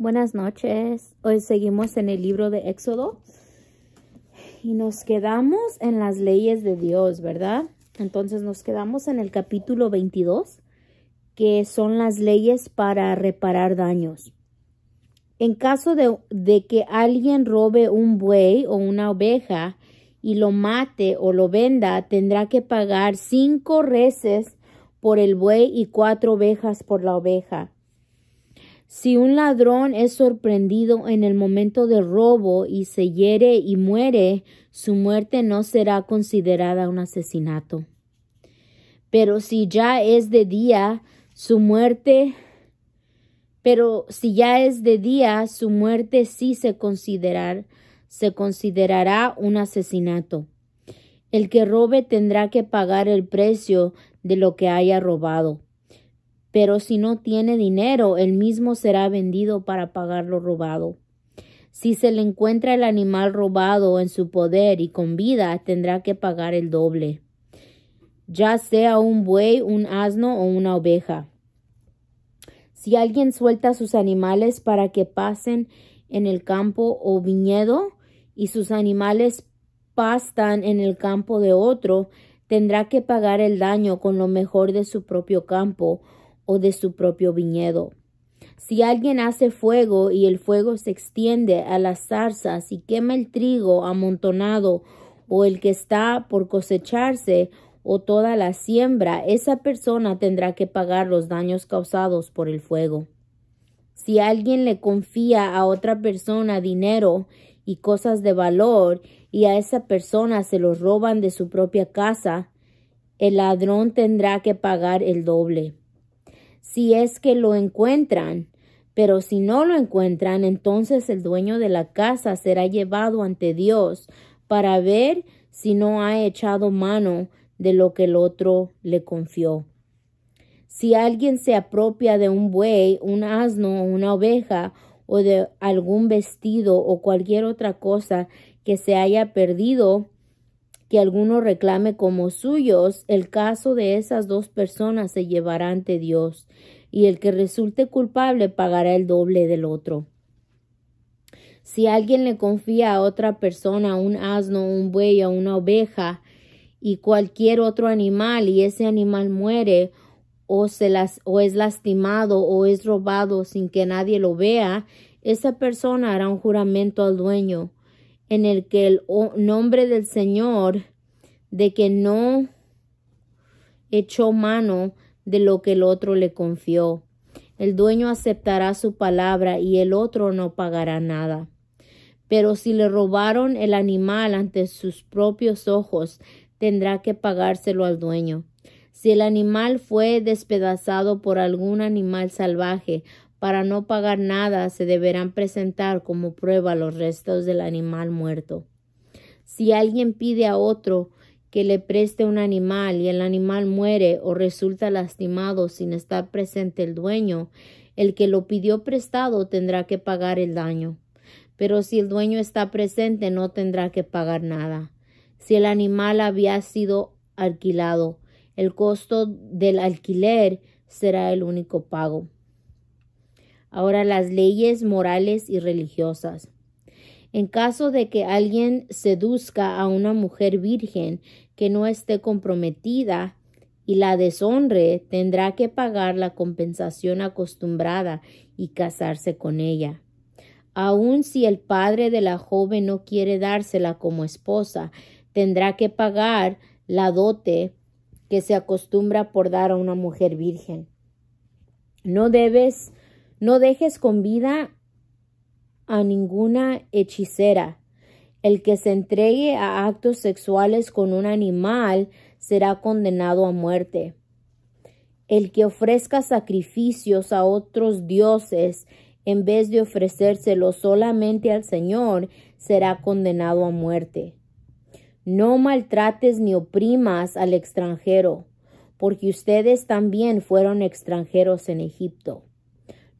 Buenas noches. Hoy seguimos en el libro de Éxodo y nos quedamos en las leyes de Dios, ¿verdad? Entonces nos quedamos en el capítulo 22, que son las leyes para reparar daños. En caso de, de que alguien robe un buey o una oveja y lo mate o lo venda, tendrá que pagar cinco reces por el buey y cuatro ovejas por la oveja si un ladrón es sorprendido en el momento de robo y se hiere y muere, su muerte no será considerada un asesinato. Pero si ya es de día, su muerte pero si ya es de día, su muerte sí se, se considerará un asesinato. El que robe tendrá que pagar el precio de lo que haya robado. Pero si no tiene dinero, el mismo será vendido para pagar lo robado. Si se le encuentra el animal robado en su poder y con vida, tendrá que pagar el doble, ya sea un buey, un asno o una oveja. Si alguien suelta sus animales para que pasen en el campo o viñedo y sus animales pastan en el campo de otro, tendrá que pagar el daño con lo mejor de su propio campo o de su propio viñedo. Si alguien hace fuego y el fuego se extiende a las zarzas y quema el trigo amontonado o el que está por cosecharse o toda la siembra, esa persona tendrá que pagar los daños causados por el fuego. Si alguien le confía a otra persona dinero y cosas de valor y a esa persona se los roban de su propia casa, el ladrón tendrá que pagar el doble si es que lo encuentran. Pero si no lo encuentran, entonces el dueño de la casa será llevado ante Dios para ver si no ha echado mano de lo que el otro le confió. Si alguien se apropia de un buey, un asno una oveja, o de algún vestido o cualquier otra cosa que se haya perdido, que alguno reclame como suyos, el caso de esas dos personas se llevará ante Dios, y el que resulte culpable pagará el doble del otro. Si alguien le confía a otra persona un asno, un buey o una oveja, y cualquier otro animal, y ese animal muere, o, se las, o es lastimado o es robado sin que nadie lo vea, esa persona hará un juramento al dueño en el que el nombre del Señor, de que no echó mano de lo que el otro le confió. El dueño aceptará su palabra y el otro no pagará nada. Pero si le robaron el animal ante sus propios ojos, tendrá que pagárselo al dueño. Si el animal fue despedazado por algún animal salvaje, para no pagar nada se deberán presentar como prueba los restos del animal muerto. Si alguien pide a otro que le preste un animal y el animal muere o resulta lastimado sin estar presente el dueño, el que lo pidió prestado tendrá que pagar el daño. Pero si el dueño está presente no tendrá que pagar nada. Si el animal había sido alquilado, el costo del alquiler será el único pago ahora las leyes morales y religiosas. En caso de que alguien seduzca a una mujer virgen que no esté comprometida y la deshonre, tendrá que pagar la compensación acostumbrada y casarse con ella. Aun si el padre de la joven no quiere dársela como esposa, tendrá que pagar la dote que se acostumbra por dar a una mujer virgen. No debes no dejes con vida a ninguna hechicera. El que se entregue a actos sexuales con un animal será condenado a muerte. El que ofrezca sacrificios a otros dioses en vez de ofrecérselo solamente al Señor será condenado a muerte. No maltrates ni oprimas al extranjero, porque ustedes también fueron extranjeros en Egipto.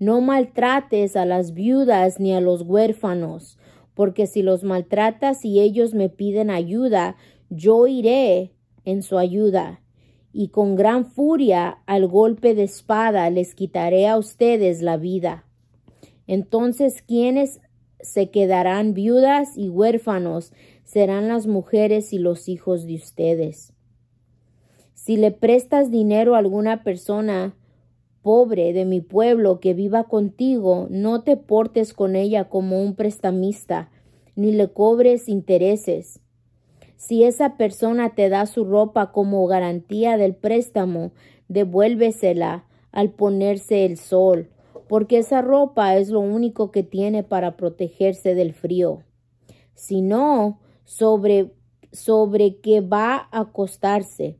No maltrates a las viudas ni a los huérfanos, porque si los maltratas y ellos me piden ayuda, yo iré en su ayuda. Y con gran furia, al golpe de espada, les quitaré a ustedes la vida. Entonces, quienes se quedarán viudas y huérfanos? Serán las mujeres y los hijos de ustedes. Si le prestas dinero a alguna persona, pobre de mi pueblo que viva contigo, no te portes con ella como un prestamista, ni le cobres intereses. Si esa persona te da su ropa como garantía del préstamo, devuélvesela al ponerse el sol, porque esa ropa es lo único que tiene para protegerse del frío. Si no, sobre, sobre qué va a acostarse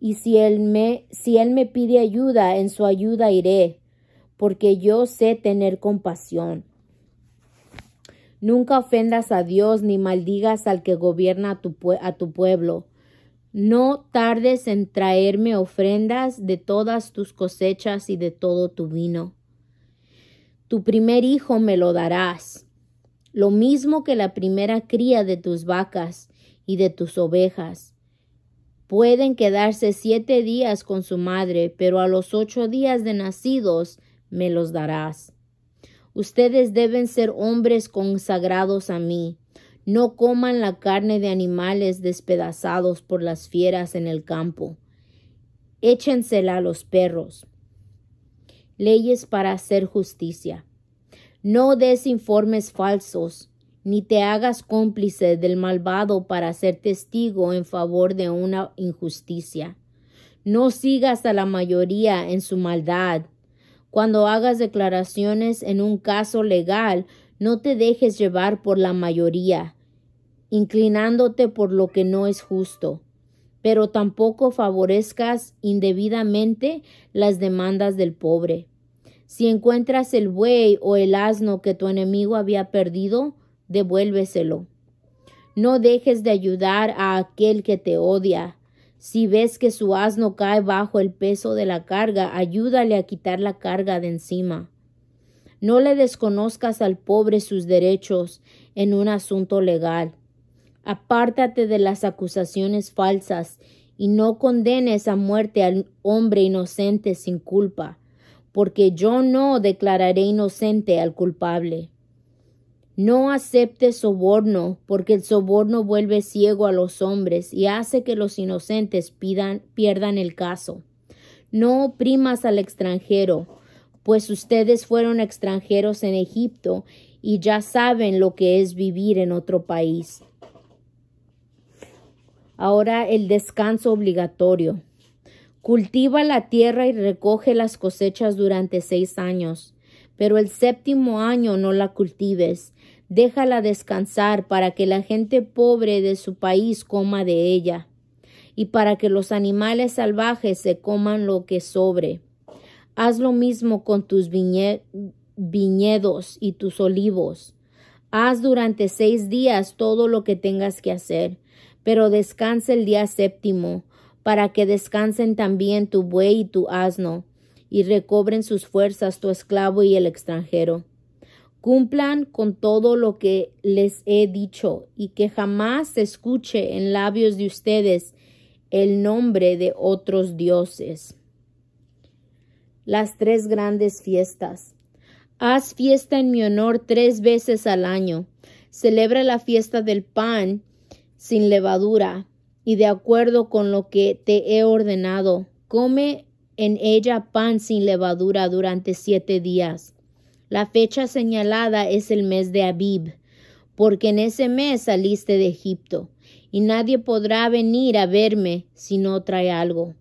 y si él me si él me pide ayuda, en su ayuda iré, porque yo sé tener compasión. Nunca ofendas a Dios ni maldigas al que gobierna a tu pueblo. No tardes en traerme ofrendas de todas tus cosechas y de todo tu vino. Tu primer hijo me lo darás, lo mismo que la primera cría de tus vacas y de tus ovejas Pueden quedarse siete días con su madre, pero a los ocho días de nacidos me los darás. Ustedes deben ser hombres consagrados a mí. No coman la carne de animales despedazados por las fieras en el campo. Échensela a los perros. Leyes para hacer justicia. No des informes falsos ni te hagas cómplice del malvado para ser testigo en favor de una injusticia. No sigas a la mayoría en su maldad. Cuando hagas declaraciones en un caso legal, no te dejes llevar por la mayoría, inclinándote por lo que no es justo, pero tampoco favorezcas indebidamente las demandas del pobre. Si encuentras el buey o el asno que tu enemigo había perdido, devuélveselo. No dejes de ayudar a aquel que te odia. Si ves que su asno cae bajo el peso de la carga, ayúdale a quitar la carga de encima. No le desconozcas al pobre sus derechos en un asunto legal. Apártate de las acusaciones falsas y no condenes a muerte al hombre inocente sin culpa, porque yo no declararé inocente al culpable. No aceptes soborno, porque el soborno vuelve ciego a los hombres y hace que los inocentes pierdan el caso. No oprimas al extranjero, pues ustedes fueron extranjeros en Egipto y ya saben lo que es vivir en otro país. Ahora el descanso obligatorio. Cultiva la tierra y recoge las cosechas durante seis años, pero el séptimo año no la cultives, déjala descansar para que la gente pobre de su país coma de ella, y para que los animales salvajes se coman lo que sobre. Haz lo mismo con tus viñedos y tus olivos. Haz durante seis días todo lo que tengas que hacer, pero descansa el día séptimo, para que descansen también tu buey y tu asno, y recobren sus fuerzas tu esclavo y el extranjero cumplan con todo lo que les he dicho y que jamás se escuche en labios de ustedes el nombre de otros dioses. Las tres grandes fiestas. Haz fiesta en mi honor tres veces al año. Celebra la fiesta del pan sin levadura y de acuerdo con lo que te he ordenado. Come en ella pan sin levadura durante siete días la fecha señalada es el mes de Abib, porque en ese mes saliste de Egipto, y nadie podrá venir a verme si no trae algo.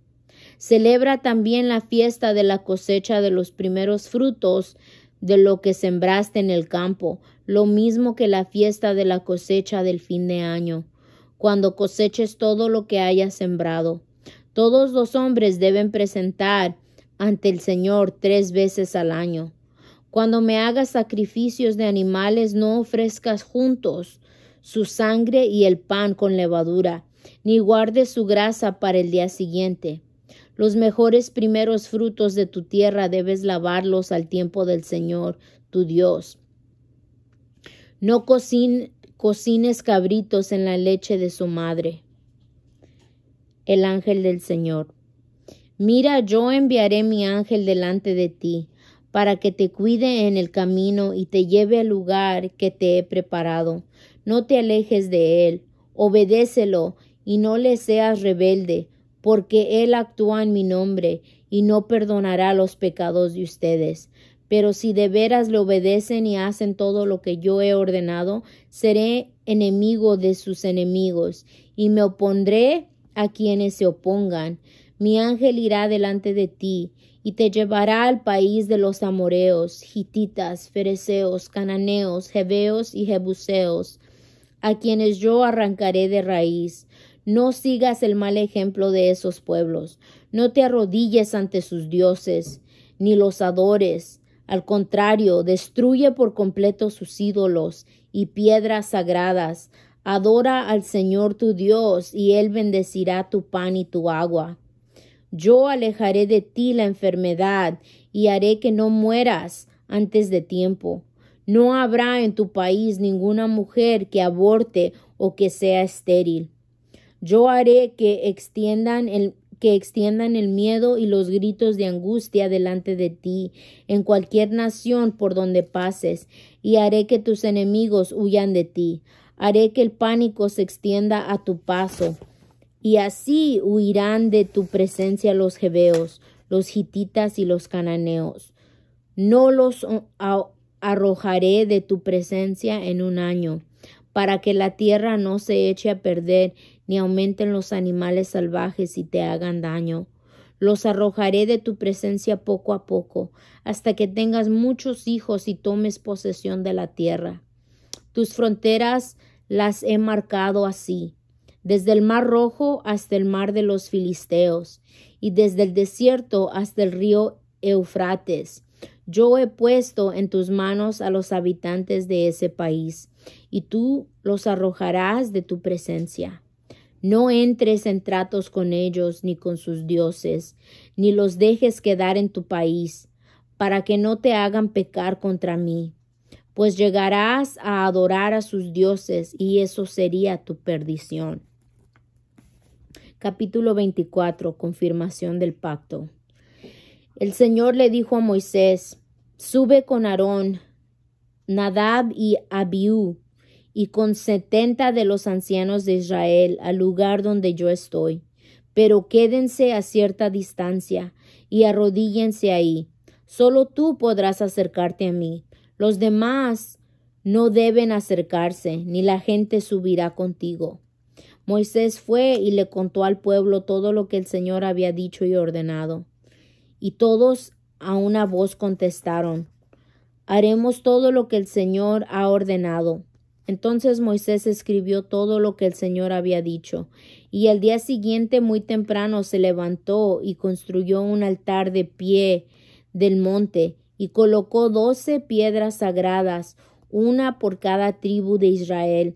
Celebra también la fiesta de la cosecha de los primeros frutos de lo que sembraste en el campo, lo mismo que la fiesta de la cosecha del fin de año, cuando coseches todo lo que hayas sembrado. Todos los hombres deben presentar ante el Señor tres veces al año cuando me hagas sacrificios de animales, no ofrezcas juntos su sangre y el pan con levadura, ni guardes su grasa para el día siguiente. Los mejores primeros frutos de tu tierra debes lavarlos al tiempo del Señor, tu Dios. No cocines cabritos en la leche de su madre. El ángel del Señor. Mira, yo enviaré mi ángel delante de ti para que te cuide en el camino y te lleve al lugar que te he preparado. No te alejes de él, obedécelo y no le seas rebelde, porque él actúa en mi nombre y no perdonará los pecados de ustedes. Pero si de veras le obedecen y hacen todo lo que yo he ordenado, seré enemigo de sus enemigos y me opondré a quienes se opongan. Mi ángel irá delante de ti y te llevará al país de los amoreos, hititas, fereceos, cananeos, heveos y jebuseos, a quienes yo arrancaré de raíz. No sigas el mal ejemplo de esos pueblos, no te arrodilles ante sus dioses, ni los adores. Al contrario, destruye por completo sus ídolos y piedras sagradas. Adora al Señor tu Dios, y Él bendecirá tu pan y tu agua. Yo alejaré de ti la enfermedad y haré que no mueras antes de tiempo. No habrá en tu país ninguna mujer que aborte o que sea estéril. Yo haré que extiendan el que extiendan el miedo y los gritos de angustia delante de ti, en cualquier nación por donde pases, y haré que tus enemigos huyan de ti. Haré que el pánico se extienda a tu paso y así huirán de tu presencia los hebeos, los hititas y los cananeos. No los arrojaré de tu presencia en un año, para que la tierra no se eche a perder, ni aumenten los animales salvajes y te hagan daño. Los arrojaré de tu presencia poco a poco, hasta que tengas muchos hijos y tomes posesión de la tierra. Tus fronteras las he marcado así, desde el mar rojo hasta el mar de los Filisteos, y desde el desierto hasta el río Eufrates. Yo he puesto en tus manos a los habitantes de ese país, y tú los arrojarás de tu presencia. No entres en tratos con ellos ni con sus dioses, ni los dejes quedar en tu país, para que no te hagan pecar contra mí, pues llegarás a adorar a sus dioses y eso sería tu perdición. Capítulo 24. Confirmación del pacto. El Señor le dijo a Moisés, sube con Aarón, Nadab y Abiú, y con setenta de los ancianos de Israel al lugar donde yo estoy, pero quédense a cierta distancia y arrodíllense ahí. Solo tú podrás acercarte a mí. Los demás no deben acercarse, ni la gente subirá contigo. Moisés fue y le contó al pueblo todo lo que el Señor había dicho y ordenado. Y todos a una voz contestaron, Haremos todo lo que el Señor ha ordenado. Entonces Moisés escribió todo lo que el Señor había dicho, y al día siguiente muy temprano se levantó y construyó un altar de pie del monte, y colocó doce piedras sagradas, una por cada tribu de Israel,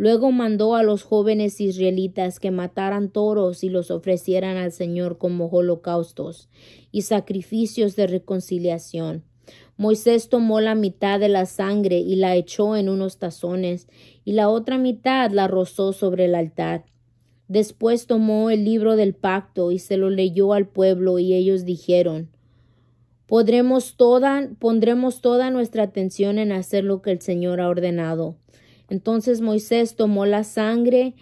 Luego mandó a los jóvenes israelitas que mataran toros y los ofrecieran al Señor como holocaustos y sacrificios de reconciliación. Moisés tomó la mitad de la sangre y la echó en unos tazones, y la otra mitad la rozó sobre el altar. Después tomó el libro del pacto y se lo leyó al pueblo, y ellos dijeron Podremos toda, pondremos toda nuestra atención en hacer lo que el Señor ha ordenado entonces Moisés tomó la sangre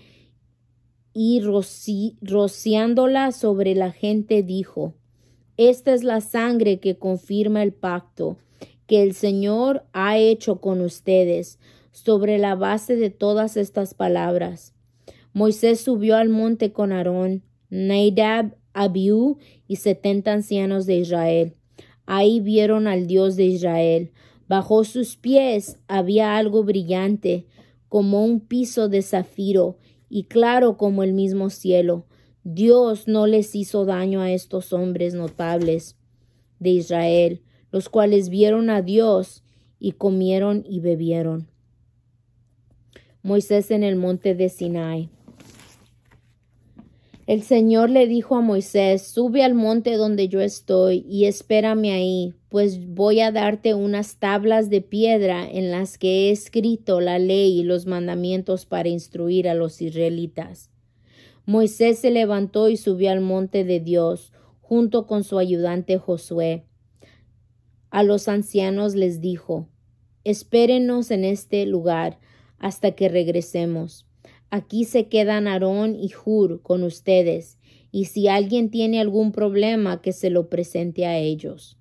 y rociándola sobre la gente dijo, Esta es la sangre que confirma el pacto que el Señor ha hecho con ustedes sobre la base de todas estas palabras. Moisés subió al monte con Aarón, Naidab, Abiú y setenta ancianos de Israel. Ahí vieron al Dios de Israel. Bajo sus pies había algo brillante, como un piso de zafiro y claro como el mismo cielo. Dios no les hizo daño a estos hombres notables de Israel, los cuales vieron a Dios y comieron y bebieron. Moisés en el monte de Sinai. El Señor le dijo a Moisés, sube al monte donde yo estoy y espérame ahí, pues voy a darte unas tablas de piedra en las que he escrito la ley y los mandamientos para instruir a los israelitas. Moisés se levantó y subió al monte de Dios, junto con su ayudante Josué. A los ancianos les dijo, espérenos en este lugar hasta que regresemos Aquí se quedan Aarón y Hur con ustedes, y si alguien tiene algún problema, que se lo presente a ellos.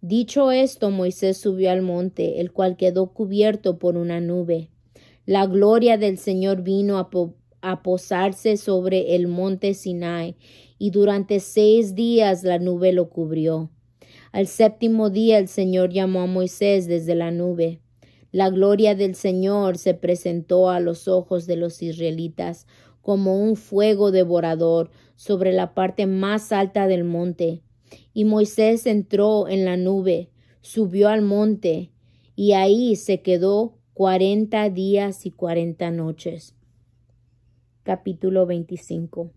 Dicho esto, Moisés subió al monte, el cual quedó cubierto por una nube. La gloria del Señor vino a, a posarse sobre el monte Sinai, y durante seis días la nube lo cubrió. Al séptimo día el Señor llamó a Moisés desde la nube. La gloria del Señor se presentó a los ojos de los israelitas como un fuego devorador sobre la parte más alta del monte. Y Moisés entró en la nube, subió al monte, y ahí se quedó cuarenta días y cuarenta noches. Capítulo 25.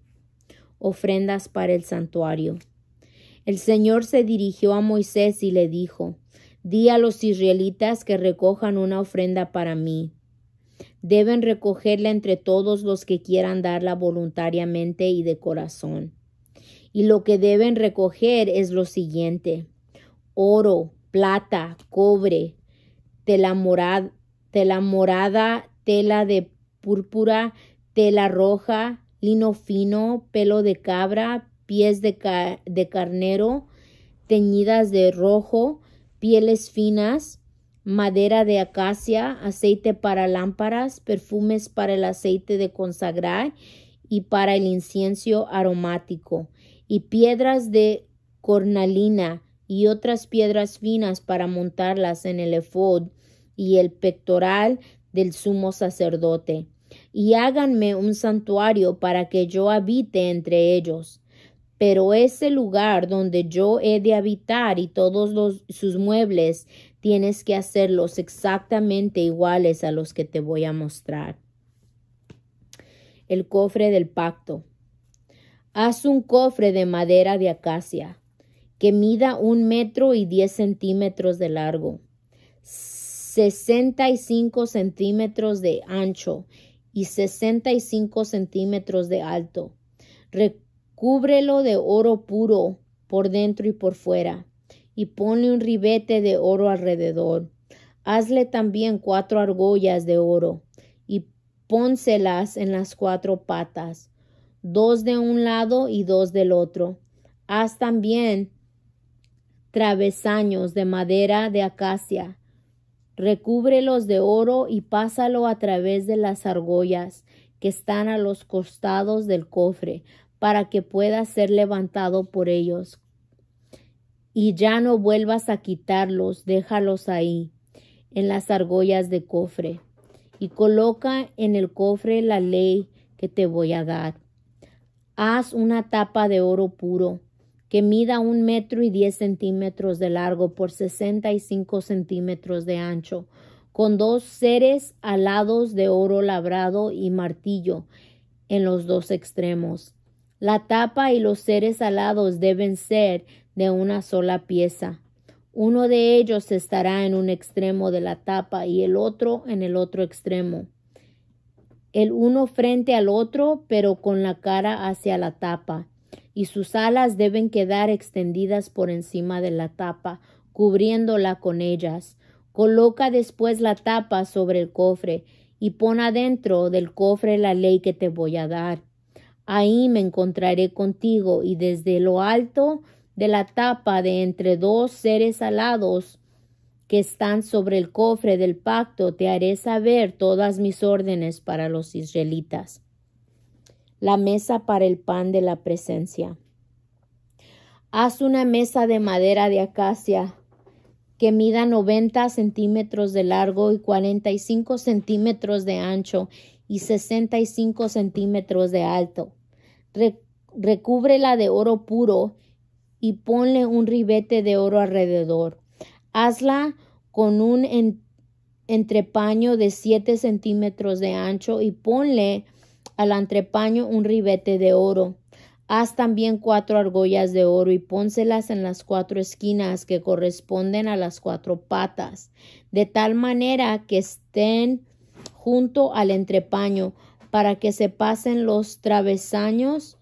Ofrendas para el santuario. El Señor se dirigió a Moisés y le dijo, Di a los israelitas que recojan una ofrenda para mí. Deben recogerla entre todos los que quieran darla voluntariamente y de corazón. Y lo que deben recoger es lo siguiente. Oro, plata, cobre, tela morada, tela, morada, tela de púrpura, tela roja, lino fino, pelo de cabra, pies de carnero, teñidas de rojo, pieles finas, madera de acacia, aceite para lámparas, perfumes para el aceite de consagrar y para el incienso aromático, y piedras de cornalina y otras piedras finas para montarlas en el efod y el pectoral del sumo sacerdote. Y háganme un santuario para que yo habite entre ellos pero ese lugar donde yo he de habitar y todos sus muebles tienes que hacerlos exactamente iguales a los que te voy a mostrar. El cofre del pacto. Haz un cofre de madera de acacia que mida un metro y diez centímetros de largo, 65 centímetros de ancho y 65 centímetros de alto. Cúbrelo de oro puro por dentro y por fuera, y ponle un ribete de oro alrededor. Hazle también cuatro argollas de oro, y pónselas en las cuatro patas, dos de un lado y dos del otro. Haz también travesaños de madera de acacia. Recúbrelos de oro y pásalo a través de las argollas que están a los costados del cofre, para que pueda ser levantado por ellos. Y ya no vuelvas a quitarlos, déjalos ahí, en las argollas de cofre, y coloca en el cofre la ley que te voy a dar. Haz una tapa de oro puro, que mida un metro y diez centímetros de largo por sesenta y cinco centímetros de ancho, con dos seres alados de oro labrado y martillo en los dos extremos. La tapa y los seres alados deben ser de una sola pieza. Uno de ellos estará en un extremo de la tapa y el otro en el otro extremo. El uno frente al otro, pero con la cara hacia la tapa. Y sus alas deben quedar extendidas por encima de la tapa, cubriéndola con ellas. Coloca después la tapa sobre el cofre y pon adentro del cofre la ley que te voy a dar Ahí me encontraré contigo y desde lo alto de la tapa de entre dos seres alados que están sobre el cofre del pacto te haré saber todas mis órdenes para los israelitas. La mesa para el pan de la presencia. Haz una mesa de madera de acacia que mida 90 centímetros de largo y 45 centímetros de ancho y 65 centímetros de alto. recúbrela de oro puro y ponle un ribete de oro alrededor. Hazla con un entrepaño de 7 centímetros de ancho y ponle al entrepaño un ribete de oro. Haz también cuatro argollas de oro y pónselas en las cuatro esquinas que corresponden a las cuatro patas, de tal manera que estén junto al entrepaño, para que se pasen los travesaños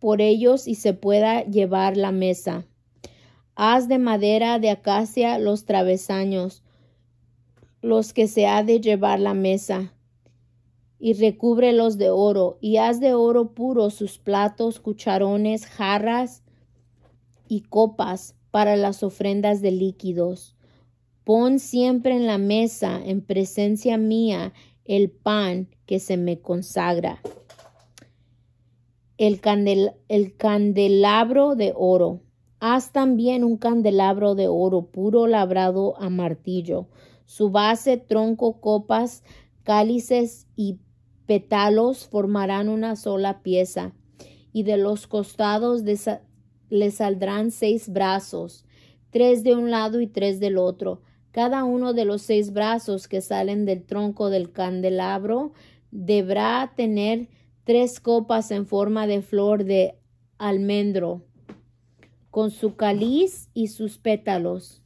por ellos y se pueda llevar la mesa. Haz de madera de acacia los travesaños, los que se ha de llevar la mesa y recúbrelos de oro, y haz de oro puro sus platos, cucharones, jarras y copas para las ofrendas de líquidos. Pon siempre en la mesa, en presencia mía, el pan que se me consagra. El, el candelabro de oro. Haz también un candelabro de oro puro labrado a martillo, su base, tronco, copas, cálices y pétalos formarán una sola pieza, y de los costados le saldrán seis brazos, tres de un lado y tres del otro. Cada uno de los seis brazos que salen del tronco del candelabro deberá tener tres copas en forma de flor de almendro, con su caliz y sus pétalos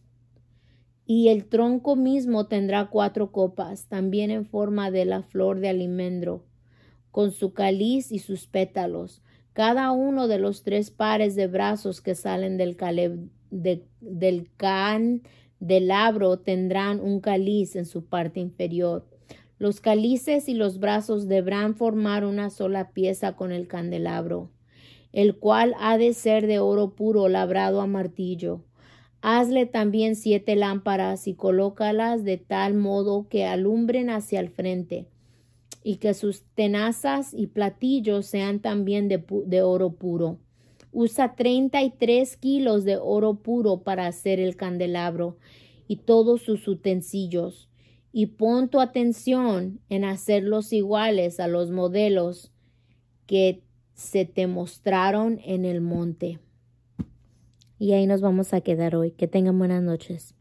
y el tronco mismo tendrá cuatro copas, también en forma de la flor de alimendro, con su caliz y sus pétalos, cada uno de los tres pares de brazos que salen del, candelabro del can del tendrán un caliz en su parte inferior. Los calices y los brazos deberán formar una sola pieza con el candelabro, el cual ha de ser de oro puro labrado a martillo. Hazle también siete lámparas y colócalas de tal modo que alumbren hacia el frente, y que sus tenazas y platillos sean también de, oro puro. Usa treinta y tres kilos de oro puro para hacer el candelabro y todos sus utensilios, y pon tu atención en hacerlos iguales a los modelos que se te mostraron en el monte. Y ahí nos vamos a quedar hoy. Que tengan buenas noches.